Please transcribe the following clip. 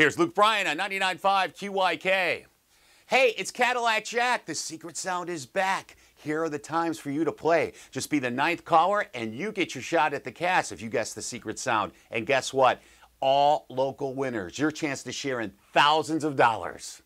Here's Luke Bryan on 99.5 QYK. Hey, it's Cadillac Jack. The secret sound is back. Here are the times for you to play. Just be the ninth caller and you get your shot at the cast if you guess the secret sound. And guess what? All local winners. Your chance to share in thousands of dollars.